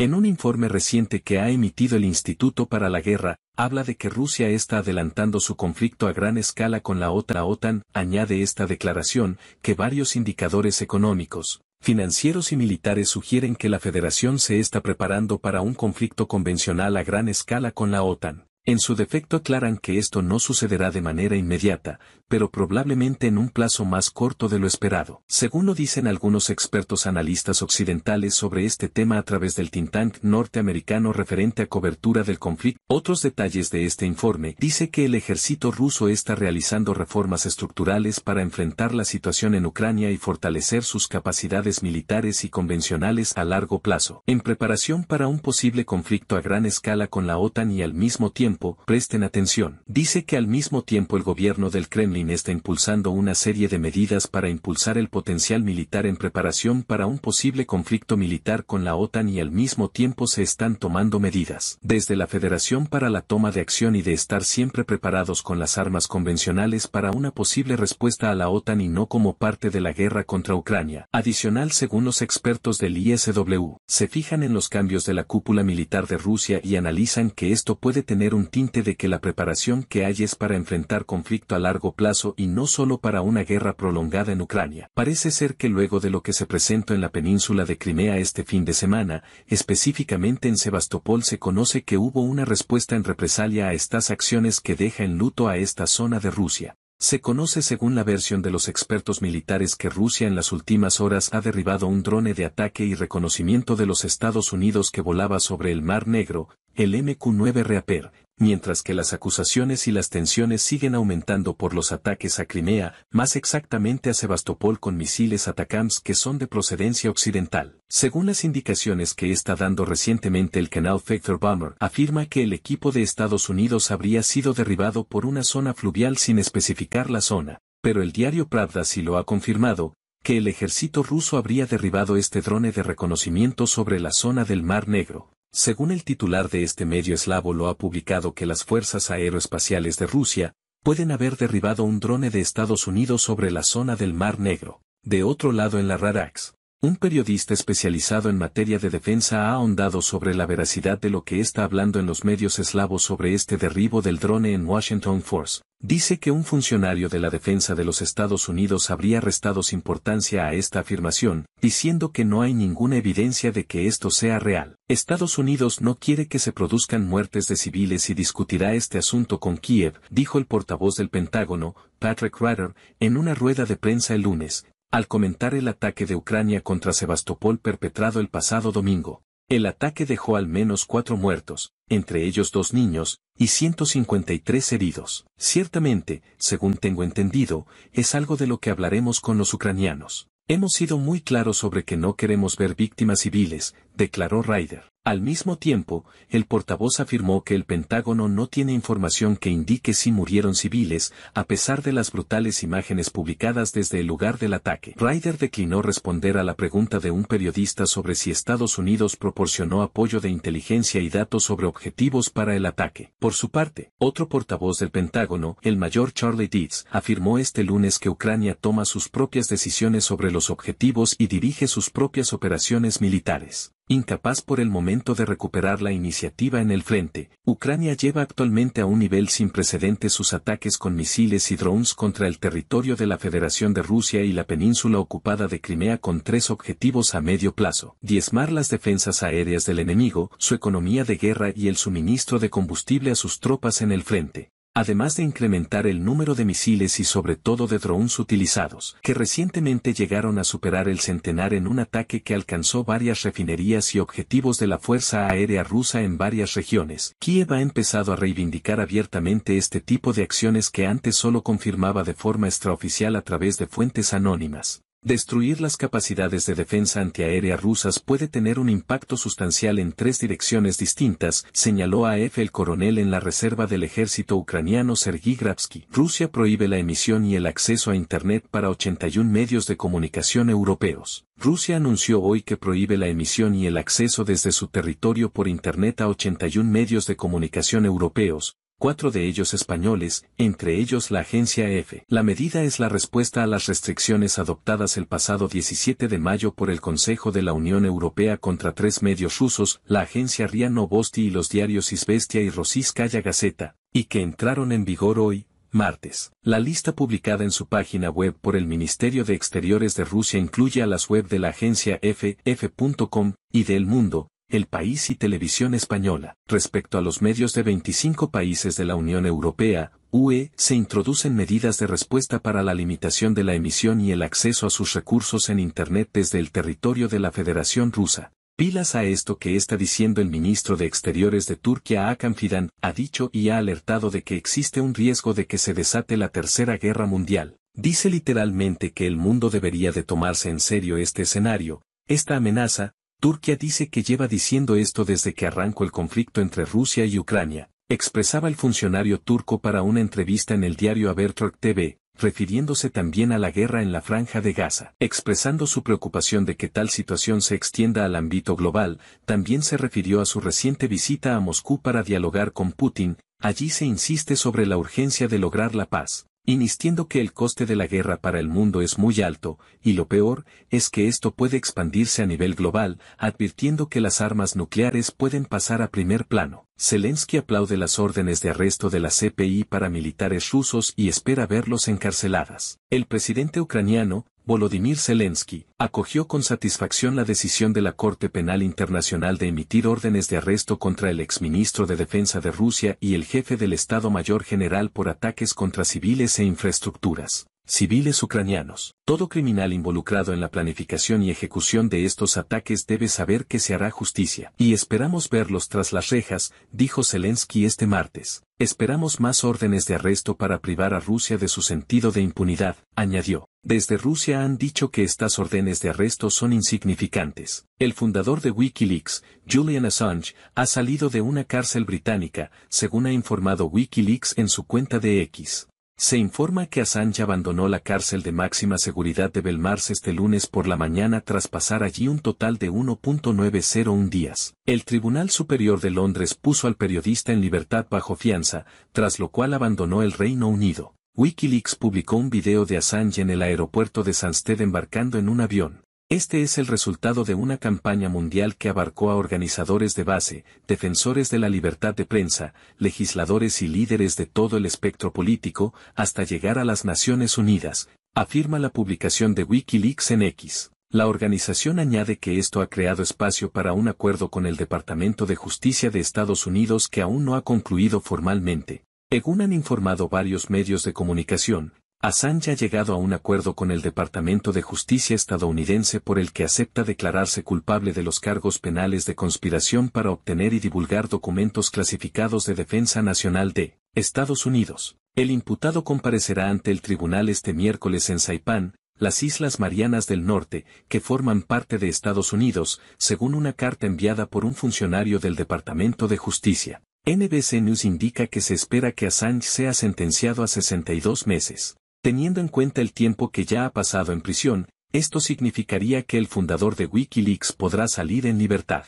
En un informe reciente que ha emitido el Instituto para la Guerra, habla de que Rusia está adelantando su conflicto a gran escala con la otra OTAN, añade esta declaración, que varios indicadores económicos, financieros y militares sugieren que la federación se está preparando para un conflicto convencional a gran escala con la OTAN. En su defecto aclaran que esto no sucederá de manera inmediata, pero probablemente en un plazo más corto de lo esperado. Según lo dicen algunos expertos analistas occidentales sobre este tema a través del Tintank norteamericano referente a cobertura del conflicto, otros detalles de este informe dice que el ejército ruso está realizando reformas estructurales para enfrentar la situación en Ucrania y fortalecer sus capacidades militares y convencionales a largo plazo, en preparación para un posible conflicto a gran escala con la OTAN y al mismo tiempo presten atención. Dice que al mismo tiempo el gobierno del Kremlin está impulsando una serie de medidas para impulsar el potencial militar en preparación para un posible conflicto militar con la OTAN y al mismo tiempo se están tomando medidas. Desde la Federación para la toma de acción y de estar siempre preparados con las armas convencionales para una posible respuesta a la OTAN y no como parte de la guerra contra Ucrania. Adicional según los expertos del ISW, se fijan en los cambios de la cúpula militar de Rusia y analizan que esto puede tener un tinte de que la preparación que hay es para enfrentar conflicto a largo plazo y no solo para una guerra prolongada en Ucrania. Parece ser que luego de lo que se presentó en la península de Crimea este fin de semana, específicamente en Sebastopol se conoce que hubo una respuesta en represalia a estas acciones que deja en luto a esta zona de Rusia. Se conoce según la versión de los expertos militares que Rusia en las últimas horas ha derribado un drone de ataque y reconocimiento de los Estados Unidos que volaba sobre el Mar Negro, el MQ9 Reaper, mientras que las acusaciones y las tensiones siguen aumentando por los ataques a Crimea, más exactamente a Sebastopol con misiles Atacams que son de procedencia occidental. Según las indicaciones que está dando recientemente el canal Factor Bomber, afirma que el equipo de Estados Unidos habría sido derribado por una zona fluvial sin especificar la zona, pero el diario Pravda sí lo ha confirmado, que el ejército ruso habría derribado este drone de reconocimiento sobre la zona del Mar Negro. Según el titular de este medio eslavo lo ha publicado que las fuerzas aeroespaciales de Rusia pueden haber derribado un drone de Estados Unidos sobre la zona del Mar Negro, de otro lado en la Rarax. Un periodista especializado en materia de defensa ha ahondado sobre la veracidad de lo que está hablando en los medios eslavos sobre este derribo del drone en Washington Force. Dice que un funcionario de la defensa de los Estados Unidos habría restado importancia a esta afirmación, diciendo que no hay ninguna evidencia de que esto sea real. Estados Unidos no quiere que se produzcan muertes de civiles y discutirá este asunto con Kiev, dijo el portavoz del Pentágono, Patrick Ryder, en una rueda de prensa el lunes, al comentar el ataque de Ucrania contra Sebastopol perpetrado el pasado domingo. El ataque dejó al menos cuatro muertos, entre ellos dos niños, y 153 heridos. Ciertamente, según tengo entendido, es algo de lo que hablaremos con los ucranianos. Hemos sido muy claros sobre que no queremos ver víctimas civiles, declaró Ryder. Al mismo tiempo, el portavoz afirmó que el Pentágono no tiene información que indique si murieron civiles, a pesar de las brutales imágenes publicadas desde el lugar del ataque. Ryder declinó responder a la pregunta de un periodista sobre si Estados Unidos proporcionó apoyo de inteligencia y datos sobre objetivos para el ataque. Por su parte, otro portavoz del Pentágono, el mayor Charlie Deeds, afirmó este lunes que Ucrania toma sus propias decisiones sobre los objetivos y dirige sus propias operaciones militares. Incapaz por el momento de recuperar la iniciativa en el frente, Ucrania lleva actualmente a un nivel sin precedentes sus ataques con misiles y drones contra el territorio de la Federación de Rusia y la península ocupada de Crimea con tres objetivos a medio plazo, diezmar las defensas aéreas del enemigo, su economía de guerra y el suministro de combustible a sus tropas en el frente además de incrementar el número de misiles y sobre todo de drones utilizados, que recientemente llegaron a superar el centenar en un ataque que alcanzó varias refinerías y objetivos de la Fuerza Aérea Rusa en varias regiones. Kiev ha empezado a reivindicar abiertamente este tipo de acciones que antes solo confirmaba de forma extraoficial a través de fuentes anónimas. Destruir las capacidades de defensa antiaérea rusas puede tener un impacto sustancial en tres direcciones distintas, señaló a F el coronel en la reserva del ejército ucraniano Sergi Grabsky. Rusia prohíbe la emisión y el acceso a Internet para 81 medios de comunicación europeos. Rusia anunció hoy que prohíbe la emisión y el acceso desde su territorio por Internet a 81 medios de comunicación europeos, cuatro de ellos españoles, entre ellos la agencia F. La medida es la respuesta a las restricciones adoptadas el pasado 17 de mayo por el Consejo de la Unión Europea contra tres medios rusos, la agencia RIA Novosti y los diarios Isbestia y Rosiskaya Gazeta, y que entraron en vigor hoy, martes. La lista publicada en su página web por el Ministerio de Exteriores de Rusia incluye a las web de la agencia FF.com y del Mundo, el País y Televisión Española. Respecto a los medios de 25 países de la Unión Europea, UE, se introducen medidas de respuesta para la limitación de la emisión y el acceso a sus recursos en Internet desde el territorio de la Federación Rusa. Pilas a esto que está diciendo el ministro de Exteriores de Turquía Akan Fidan, ha dicho y ha alertado de que existe un riesgo de que se desate la Tercera Guerra Mundial. Dice literalmente que el mundo debería de tomarse en serio este escenario, esta amenaza, Turquía dice que lleva diciendo esto desde que arrancó el conflicto entre Rusia y Ucrania, expresaba el funcionario turco para una entrevista en el diario Aberturk TV, refiriéndose también a la guerra en la franja de Gaza. Expresando su preocupación de que tal situación se extienda al ámbito global, también se refirió a su reciente visita a Moscú para dialogar con Putin, allí se insiste sobre la urgencia de lograr la paz insistiendo que el coste de la guerra para el mundo es muy alto, y lo peor es que esto puede expandirse a nivel global, advirtiendo que las armas nucleares pueden pasar a primer plano. Zelensky aplaude las órdenes de arresto de la CPI para militares rusos y espera verlos encarceladas. El presidente ucraniano, Volodymyr Zelensky, acogió con satisfacción la decisión de la Corte Penal Internacional de emitir órdenes de arresto contra el exministro de Defensa de Rusia y el jefe del Estado Mayor General por ataques contra civiles e infraestructuras civiles ucranianos. Todo criminal involucrado en la planificación y ejecución de estos ataques debe saber que se hará justicia. Y esperamos verlos tras las rejas, dijo Zelensky este martes. Esperamos más órdenes de arresto para privar a Rusia de su sentido de impunidad, añadió. Desde Rusia han dicho que estas órdenes de arresto son insignificantes. El fundador de Wikileaks, Julian Assange, ha salido de una cárcel británica, según ha informado Wikileaks en su cuenta de X. Se informa que Assange abandonó la cárcel de máxima seguridad de Belmars este lunes por la mañana tras pasar allí un total de 1.901 días. El Tribunal Superior de Londres puso al periodista en libertad bajo fianza, tras lo cual abandonó el Reino Unido. Wikileaks publicó un video de Assange en el aeropuerto de Sanstead embarcando en un avión. Este es el resultado de una campaña mundial que abarcó a organizadores de base, defensores de la libertad de prensa, legisladores y líderes de todo el espectro político, hasta llegar a las Naciones Unidas, afirma la publicación de Wikileaks en X. La organización añade que esto ha creado espacio para un acuerdo con el Departamento de Justicia de Estados Unidos que aún no ha concluido formalmente, según han informado varios medios de comunicación, Assange ha llegado a un acuerdo con el Departamento de Justicia estadounidense por el que acepta declararse culpable de los cargos penales de conspiración para obtener y divulgar documentos clasificados de Defensa Nacional de Estados Unidos. El imputado comparecerá ante el tribunal este miércoles en Saipán, las Islas Marianas del Norte, que forman parte de Estados Unidos, según una carta enviada por un funcionario del Departamento de Justicia. NBC News indica que se espera que Assange sea sentenciado a 62 meses. Teniendo en cuenta el tiempo que ya ha pasado en prisión, esto significaría que el fundador de Wikileaks podrá salir en libertad.